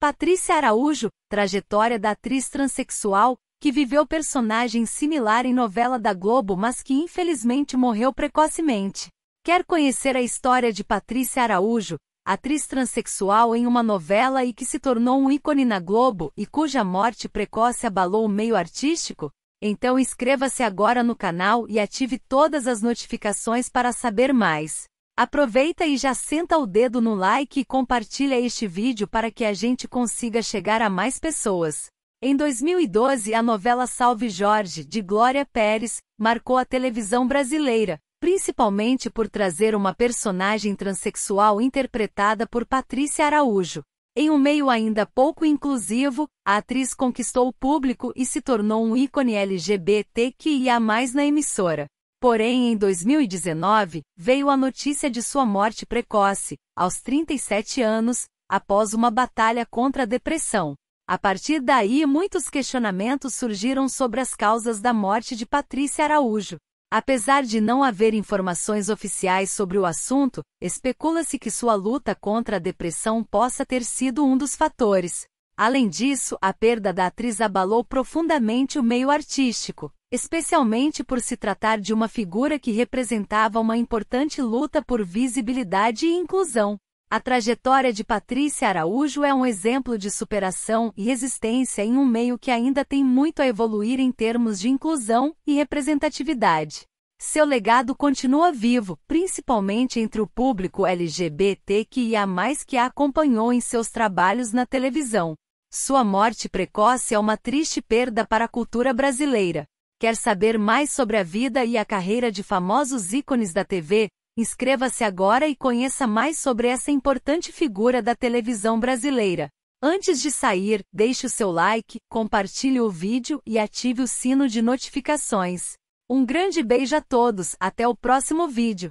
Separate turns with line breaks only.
Patrícia Araújo, trajetória da atriz transexual, que viveu personagem similar em novela da Globo mas que infelizmente morreu precocemente. Quer conhecer a história de Patrícia Araújo, atriz transexual em uma novela e que se tornou um ícone na Globo e cuja morte precoce abalou o meio artístico? Então inscreva-se agora no canal e ative todas as notificações para saber mais. Aproveita e já senta o dedo no like e compartilha este vídeo para que a gente consiga chegar a mais pessoas. Em 2012, a novela Salve Jorge, de Glória Pérez, marcou a televisão brasileira, principalmente por trazer uma personagem transexual interpretada por Patrícia Araújo. Em um meio ainda pouco inclusivo, a atriz conquistou o público e se tornou um ícone LGBTQIA+, na emissora. Porém, em 2019, veio a notícia de sua morte precoce, aos 37 anos, após uma batalha contra a depressão. A partir daí, muitos questionamentos surgiram sobre as causas da morte de Patrícia Araújo. Apesar de não haver informações oficiais sobre o assunto, especula-se que sua luta contra a depressão possa ter sido um dos fatores. Além disso, a perda da atriz abalou profundamente o meio artístico, especialmente por se tratar de uma figura que representava uma importante luta por visibilidade e inclusão. A trajetória de Patrícia Araújo é um exemplo de superação e resistência em um meio que ainda tem muito a evoluir em termos de inclusão e representatividade. Seu legado continua vivo, principalmente entre o público LGBTQIA+, que a acompanhou em seus trabalhos na televisão. Sua morte precoce é uma triste perda para a cultura brasileira. Quer saber mais sobre a vida e a carreira de famosos ícones da TV? Inscreva-se agora e conheça mais sobre essa importante figura da televisão brasileira. Antes de sair, deixe o seu like, compartilhe o vídeo e ative o sino de notificações. Um grande beijo a todos, até o próximo vídeo!